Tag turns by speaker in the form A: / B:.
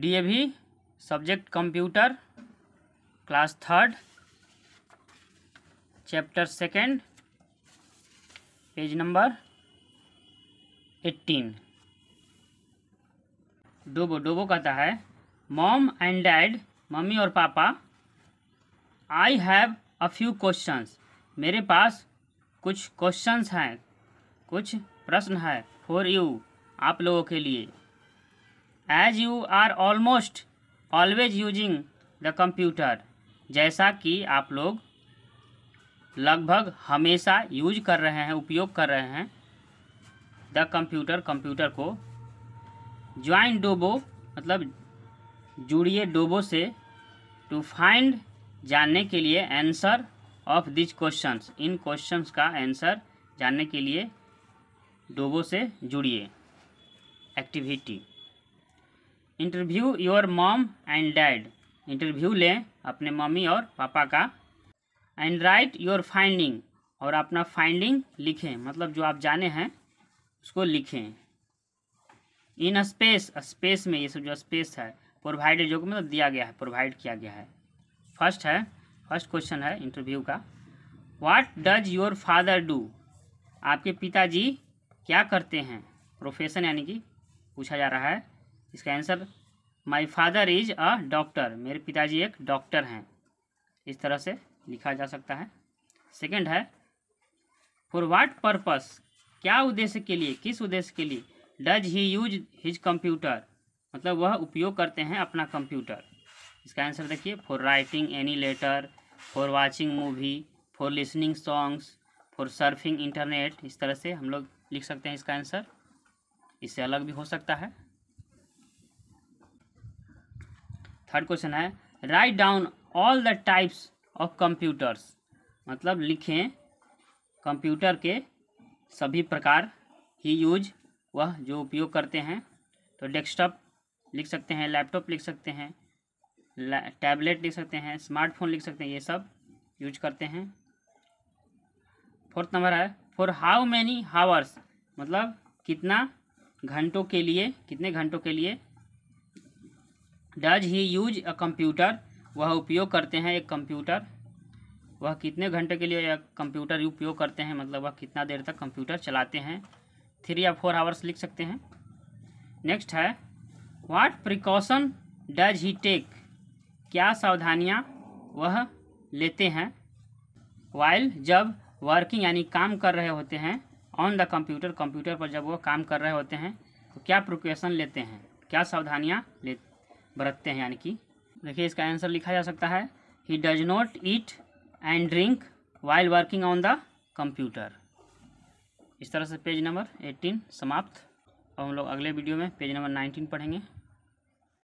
A: D subject computer class third chapter second page number eighteen Dobo Dobo कहता है mom and dad मम्मी और पापा I have a few questions मेरे पास कुछ क्वेश्चंस हैं कुछ प्रश्न है फॉर यू आप लोगों के लिए as you are almost always using the computer जैसा कि आप लोग लगभग हमेशा यूज कर रहे हैं उपयोग कर रहे हैं द कंप्यूटर कंप्यूटर को ज्वाइन डोबो मतलब जुड़िए डोबो से टू फाइंड जानने के लिए आंसर ऑफ दिज क्वेश्चंस इन क्वेश्चंस का आंसर जानने के लिए डोबो से जुड़िए activity interview your mom and dad interview लें अपने मम्मी और पापा का एंड राइट योर फाइंडिंग और अपना फाइंडिंग लिखें मतलब जो आप जाने हैं उसको लिखें इन स्पेस स्पेस में ये सब जो स्पेस है प्रोवाइडेड जो मतलब दिया गया है प्रोवाइड किया गया है फर्स्ट है फर्स्ट क्वेश्चन है इंटरव्यू का what does your father do आपके पिताजी क्या करते हैं प्रोफेशन यानी कि पूछा जा रहा है इसका answer my father is a doctor मेरे पिताजी एक डॉक्टर हैं इस तरह से लिखा जा सकता है सेकेंड है फॉर वाट पर्पस क्या उद्देश्य के लिए किस उद्देश्य के लिए does he use his computer मतलब वह उपयोग करते हैं अपना कंप्यूटर इसका आंसर देखिए for writing any letter for watching movie for listening songs for surfing internet इस तरह से हम लोग लिख सकते हैं इसका आंसर इससे अलग भी हो सकता है थर्ड क्वेश्चन है write down all the types of computers मतलब लिखें कंप्यूटर के सभी प्रकार ही यूज वह जो उपयोग करते हैं तो डेस्कटॉप लिख सकते हैं लैपटॉप लिख सकते हैं टैबलेट लिख सकते हैं स्मार्टफोन लिख सकते हैं ये सब यूज करते हैं फोर्थ नंबर है फॉर हाउ मैनी हावर्स मतलब कितना घंटों के लिए कितने घंटों के लिए does he use a computer वह उपयोग करते हैं एक कंप्यूटर वह कितने घंटे के लिए कंप्यूटर उपयोग करते हैं मतलब वह कितना देर तक कंप्यूटर चलाते हैं थ्री या फोर आवर्स लिख सकते हैं नेक्स्ट है what precaution does he take क्या सावधानियाँ वह लेते हैं वाइल जब वर्किंग यानी काम कर रहे होते हैं ऑन द कंप्यूटर कंप्यूटर पर जब वह काम कर रहे होते हैं तो क्या प्रिकॉशन लेते हैं क्या सावधानियाँ ले बरतते हैं यानी कि देखिए इसका आंसर लिखा जा सकता है he does not eat and drink while working on the computer इस तरह से पेज नंबर 18 समाप्त और हम लोग अगले वीडियो में पेज नंबर 19 पढ़ेंगे